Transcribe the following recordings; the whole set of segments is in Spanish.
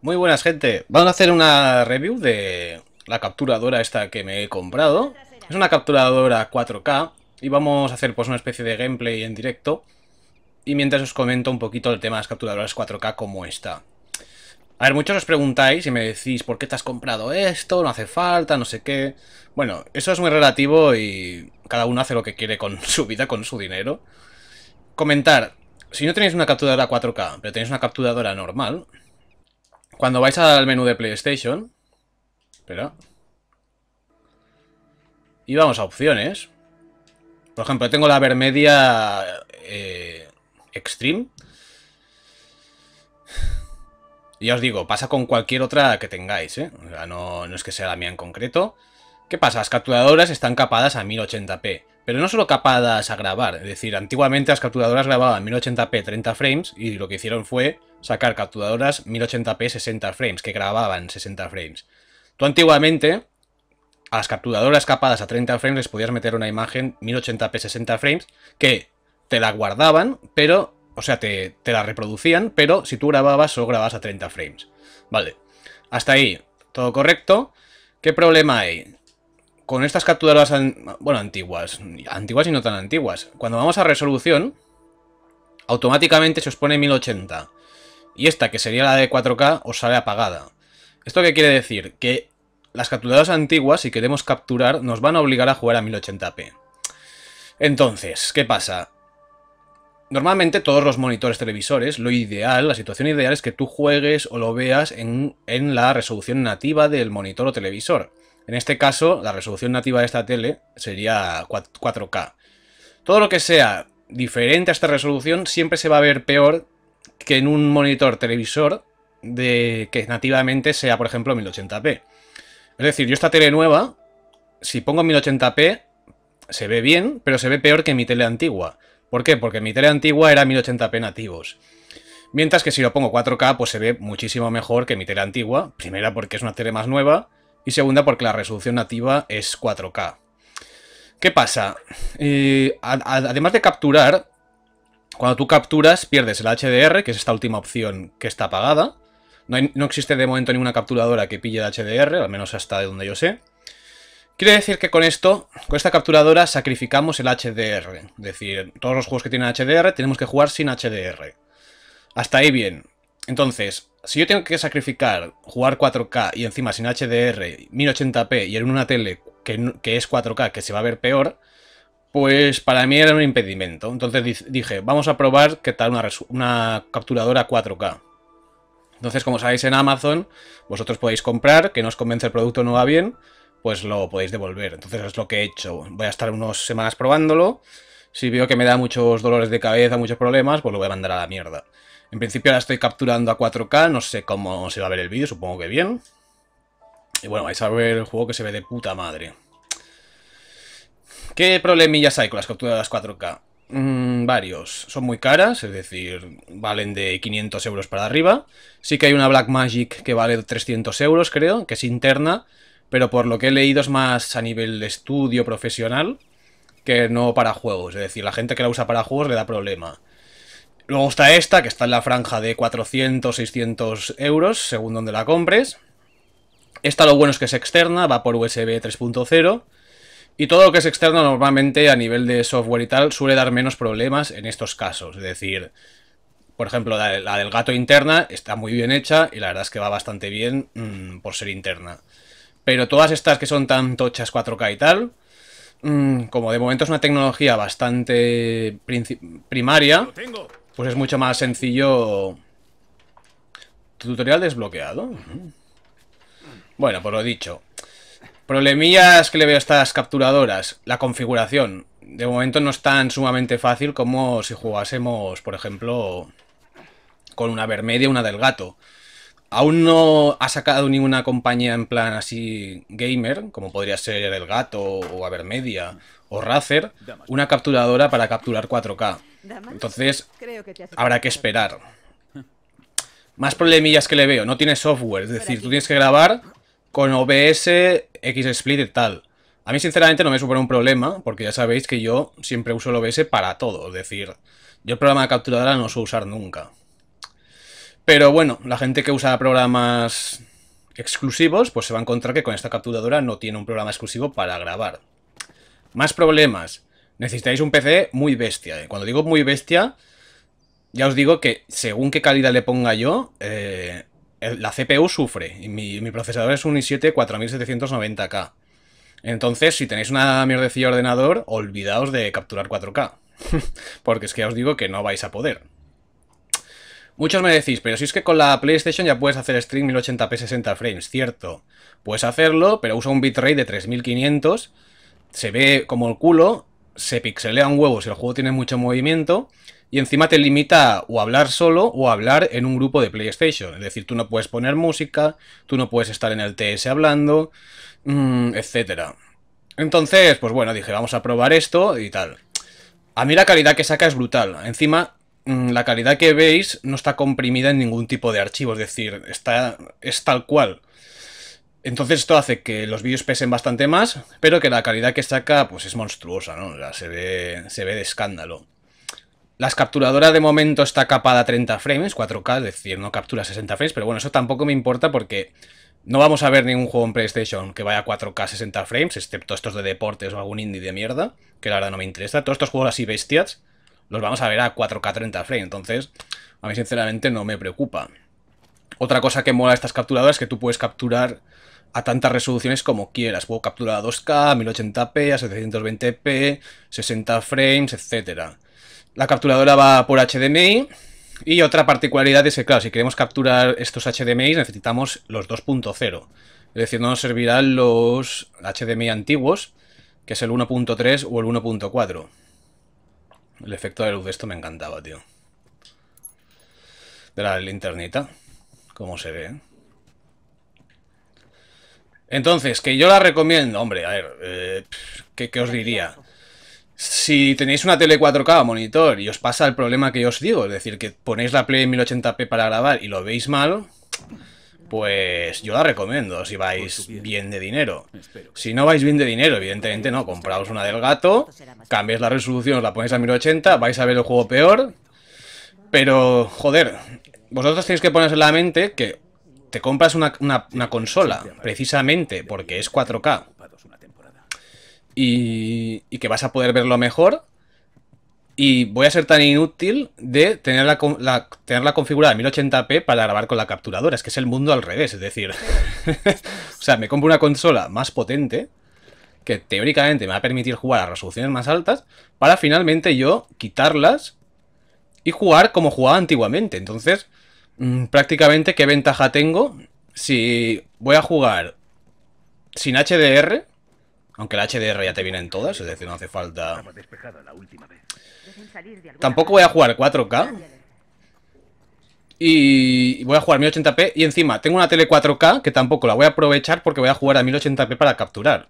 Muy buenas gente, vamos a hacer una review de la capturadora esta que me he comprado Es una capturadora 4K y vamos a hacer pues una especie de gameplay en directo Y mientras os comento un poquito el tema de las capturadoras 4K como está A ver, muchos os preguntáis y me decís ¿Por qué te has comprado esto? ¿No hace falta? No sé qué Bueno, eso es muy relativo y cada uno hace lo que quiere con su vida, con su dinero Comentar, si no tenéis una capturadora 4K, pero tenéis una capturadora normal, cuando vais al menú de PlayStation... Espera. Y vamos a opciones. Por ejemplo, tengo la Vermedia eh, Extreme. Ya os digo, pasa con cualquier otra que tengáis, ¿eh? O sea, no, no es que sea la mía en concreto. ¿Qué pasa? Las capturadoras están capadas a 1080p. Pero no solo capadas a grabar, es decir, antiguamente las capturadoras grababan 1080p 30 frames y lo que hicieron fue sacar capturadoras 1080p 60 frames, que grababan 60 frames. Tú antiguamente a las capturadoras capadas a 30 frames les podías meter una imagen 1080p 60 frames que te la guardaban, pero, o sea, te, te la reproducían, pero si tú grababas solo grababas a 30 frames. Vale, hasta ahí, todo correcto. ¿Qué problema hay? con estas capturas, bueno, antiguas, antiguas y no tan antiguas, cuando vamos a resolución, automáticamente se os pone 1080. Y esta, que sería la de 4K, os sale apagada. ¿Esto qué quiere decir? Que las capturadoras antiguas, si queremos capturar, nos van a obligar a jugar a 1080p. Entonces, ¿qué pasa? Normalmente todos los monitores televisores, lo ideal, la situación ideal es que tú juegues o lo veas en, en la resolución nativa del monitor o televisor. En este caso, la resolución nativa de esta tele sería 4K. Todo lo que sea diferente a esta resolución siempre se va a ver peor que en un monitor televisor de que nativamente sea, por ejemplo, 1080p. Es decir, yo esta tele nueva, si pongo 1080p, se ve bien, pero se ve peor que mi tele antigua. ¿Por qué? Porque mi tele antigua era 1080p nativos. Mientras que si lo pongo 4K, pues se ve muchísimo mejor que mi tele antigua. Primera porque es una tele más nueva y segunda porque la resolución nativa es 4K. ¿Qué pasa? Eh, además de capturar, cuando tú capturas pierdes el HDR, que es esta última opción que está apagada. No, no existe de momento ninguna capturadora que pille el HDR, al menos hasta de donde yo sé. Quiere decir que con esto, con esta capturadora, sacrificamos el HDR. Es decir, todos los juegos que tienen HDR tenemos que jugar sin HDR. Hasta ahí bien. Entonces, si yo tengo que sacrificar jugar 4K y encima sin HDR, 1080p y en una tele que, es 4K que se va a ver peor, pues para mí era un impedimento. Entonces dije, vamos a probar qué tal una, una capturadora 4K. Entonces, como sabéis en Amazon, vosotros podéis comprar, que no os convence el producto no va bien, pues lo podéis devolver. Entonces es lo que he hecho. Voy a estar unas semanas probándolo. Si veo que me da muchos dolores de cabeza, muchos problemas, pues lo voy a mandar a la mierda. En principio la estoy capturando a 4K, no sé cómo se va a ver el vídeo, supongo que bien. Y bueno, vais a ver el juego que se ve de puta madre. ¿Qué problemillas hay con las capturas de 4K? Mm, varios. Son muy caras, es decir, valen de 500 euros para arriba. Sí que hay una Blackmagic que vale 300 euros, creo, que es interna, pero por lo que he leído es más a nivel de estudio profesional que no para juegos. Es decir, la gente que la usa para juegos le da problema. Luego está esta, que está en la franja de 400, 600 euros, según donde la compres. Esta lo bueno es que es externa, va por USB 3.0. Y todo lo que es externo normalmente a nivel de software y tal suele dar menos problemas en estos casos. Es decir, por ejemplo, la, del gato interna está muy bien hecha y la verdad es que va bastante bien mm, por ser interna. Pero todas estas que son tan tochas 4K y tal, mm, como de momento es una tecnología bastante primaria, pues es mucho más sencillo. Tutorial desbloqueado. Bueno, por lo dicho. Problemillas que le veo a estas capturadoras. La configuración. De momento no es tan sumamente fácil como si jugásemos, por ejemplo, con una vermedia, una del gato. Aún no ha sacado ninguna compañía en plan así gamer, como podría ser el gato o Avermedia o Razer, una capturadora para capturar 4K. Entonces, habrá que esperar. Más problemillas que le veo, no tiene software, es decir, tú tienes que grabar con OBS, XSplit y tal. A mí sinceramente no me supone un problema, porque ya sabéis que yo siempre uso el OBS para todo, es decir, yo el programa de capturadora no lo suelo usar nunca. Pero bueno, la gente que usa programas exclusivos, pues se va a encontrar que con esta capturadora no tiene un programa exclusivo para grabar. Más problemas necesitáis un PC muy bestia. Eh. Cuando digo muy bestia, ya os digo que según qué calidad le ponga yo, eh, la CPU sufre. Y mi, procesador es un i7 4790K. Entonces, si tenéis una mierdecilla ordenador, olvidaos de capturar 4K. Porque es que ya os digo que no vais a poder. Muchos me decís, pero si es que con la PlayStation ya puedes hacer stream 1080p 60 frames, cierto. Puedes hacerlo, pero usa un bitrate de 3500, se ve como el culo se pixelea un huevo si el juego tiene mucho movimiento y encima te limita o hablar solo o hablar en un grupo de PlayStation. Es decir, tú no puedes poner música, tú no puedes estar en el TS hablando, mm, etcétera. Entonces, pues bueno, dije, vamos a probar esto y tal. A mí la calidad que saca es brutal. Encima, mm, la calidad que veis no está comprimida en ningún tipo de archivo, es decir, está, es tal cual. Entonces esto hace que los vídeos pesen bastante más, pero que la calidad que saca pues es monstruosa, ¿no? O se ve, se ve de escándalo. Las capturadoras de momento está capada a 30 frames, 4K, es decir, no captura 60 frames, pero bueno, eso tampoco me importa porque no vamos a ver ningún juego en PlayStation que vaya a 4K 60 frames, excepto estos de deportes o algún indie de mierda, que la verdad no me interesa. Todos estos juegos así bestias los vamos a ver a 4K 30 frames, entonces a mí sinceramente no me preocupa. Otra cosa que mola de estas capturadoras es que tú puedes capturar a tantas resoluciones como quieras. Puedo capturar a 2K, a 1080p, a 720p, 60 frames, etc. La capturadora va por HDMI. Y otra particularidad es que, claro, si queremos capturar estos HDMI necesitamos los 2.0. Es decir, no nos servirán los HDMI antiguos, que es el 1.3 o el 1.4. El efecto de luz de esto me encantaba, tío. De la linternita. Como se ve. Entonces, que yo la recomiendo. Hombre, a ver, eh, ¿qué, os diría? Si tenéis una tele 4K monitor y os pasa el problema que yo os digo, es decir, que ponéis la Play en 1080p para grabar y lo veis mal, pues yo la recomiendo si vais bien de dinero. Si no vais bien de dinero, evidentemente no, compraos una del gato, cambiáis la resolución, os la ponéis a 1080, vais a ver el juego peor. Pero, joder, vosotros tenéis que ponerse en la mente que te compras una, consola precisamente porque es 4K y, y, que vas a poder verlo mejor. Y voy a ser tan inútil de tenerla, la, tenerla configurada en 1080p para grabar con la capturadora. Es que es el mundo al revés. Es decir, o sea, me compro una consola más potente que teóricamente me va a permitir jugar a resoluciones más altas para finalmente yo quitarlas y jugar como jugaba antiguamente. Entonces, mm, prácticamente, ¿qué ventaja tengo si voy a jugar sin HDR? Aunque la HDR ya te viene en todas, es decir, no hace falta... Tampoco voy a jugar 4K. Y voy a jugar 1080p. Y encima, tengo una tele 4K que tampoco la voy a aprovechar porque voy a jugar a 1080p para capturar.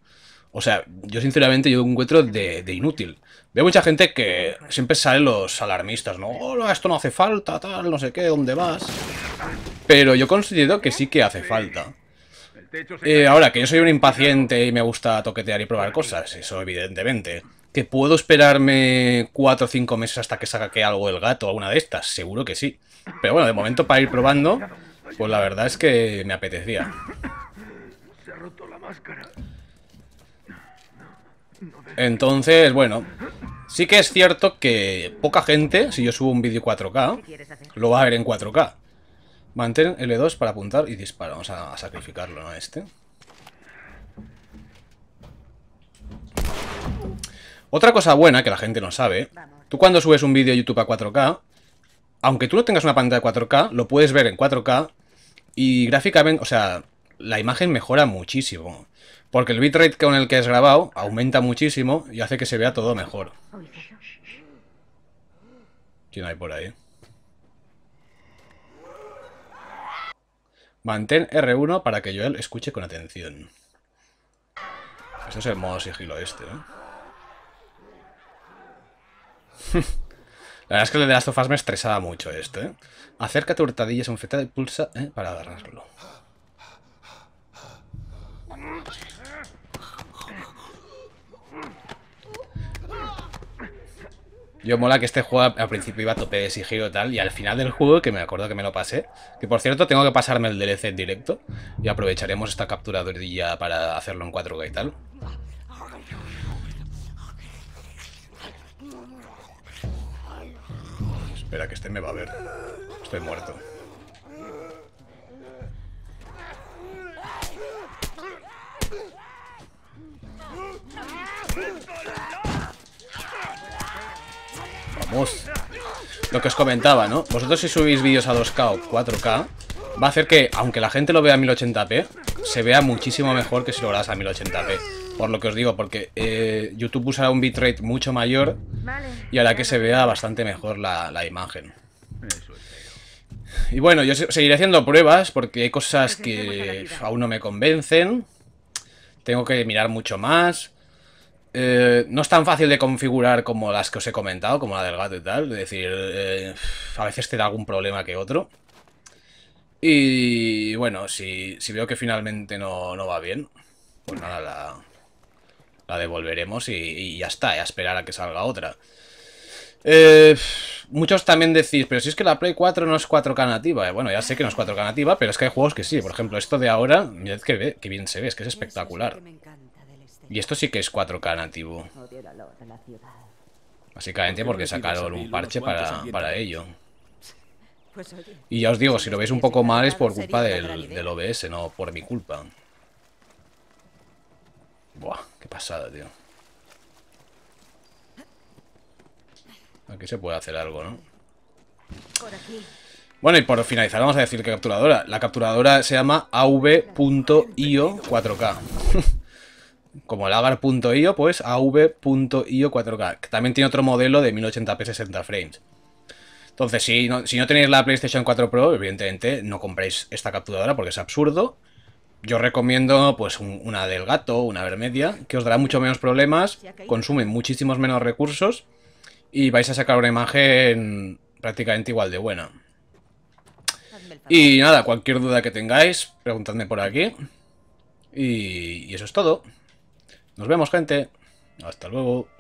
O sea, yo sinceramente yo encuentro de, inútil. Veo mucha gente que siempre salen los alarmistas, ¿no? Hola, esto no hace falta, tal, no sé qué, ¿dónde vas? Pero yo considero que sí que hace falta. Eh, ahora, que yo soy un impaciente y me gusta toquetear y probar cosas, eso evidentemente. ¿Que puedo esperarme 4 o 5 meses hasta que saque algo el gato alguna de estas? Seguro que sí. Pero bueno, de momento para ir probando, pues la verdad es que me apetecía. Se ha roto la máscara. Entonces, bueno, sí que es cierto que poca gente, si yo subo un vídeo 4K, lo va a ver en 4K. Mantén L2 para apuntar y dispara. Vamos a sacrificarlo, ¿no? Este. Otra cosa buena que la gente no sabe, tú cuando subes un vídeo YouTube a 4K, aunque tú no tengas una pantalla de 4K, lo puedes ver en 4K y gráficamente, o sea, la imagen mejora muchísimo. Porque el bitrate con el que es grabado aumenta muchísimo y hace que se vea todo mejor. ¿Quién hay por ahí? Mantén R1 para que Joel escuche con atención. Esto es el modo sigilo este, ¿eh? La verdad es que el de las Us me estresaba mucho esto, ¿eh? Acerca tu hurtadilla un feta y pulsa ¿eh? para agarrarlo. Yo mola que este juego al principio iba a tope de sigilo y tal, y al final del juego, que me acuerdo que me lo pasé, que por cierto tengo que pasarme el DLC en directo, y aprovecharemos esta captura orilla para hacerlo en 4K y tal. Espera, que este me va a ver. Estoy muerto. Lo que os comentaba, ¿no? Vosotros si subís vídeos a 2K o 4K, va a hacer que, aunque la gente lo vea a 1080p, se vea muchísimo mejor que si lo harás a 1080p. Por lo que os digo, porque eh, YouTube usará un bitrate mucho mayor y hará que se vea bastante mejor la, la imagen. Y bueno, yo seguiré haciendo pruebas porque hay cosas pues que aún no me convencen. Tengo que mirar mucho más. Eh, no es tan fácil de configurar como las que os he comentado, como la del gato y tal. Es decir, eh, a veces te da algún problema que otro. Y bueno, si, veo que finalmente no, va bien, pues nada, la, la devolveremos y, ya está, a esperar a que salga otra. Eh, muchos también decís, pero si es que la Play 4 no es 4K nativa. bueno, ya sé que no es 4K nativa, pero es que hay juegos que sí. Por ejemplo, esto de ahora, mirad que, que bien se ve, es que es espectacular. Y esto sí que es 4K nativo. Básicamente porque sacaron un parche para, ello. Y ya os digo, si lo veis un poco mal es por culpa del, del OBS, no por mi culpa. Buah, qué pasada, tío. Aquí se puede hacer algo, ¿no? Bueno, y por finalizar vamos a decir que capturadora. La capturadora se llama av.io 4K. como el lagar.io, pues av.io 4K. Que también tiene otro modelo de 1080p 60 frames. Entonces, si no, si no tenéis la PlayStation 4 Pro, evidentemente no compréis esta capturadora porque es absurdo. Yo recomiendo pues una del gato, una vermedia, que os dará mucho menos problemas, consume muchísimos menos recursos y vais a sacar una imagen prácticamente igual de buena. Y nada, cualquier duda que tengáis, preguntadme por aquí. y eso es todo. Nos vemos, gente. Hasta luego.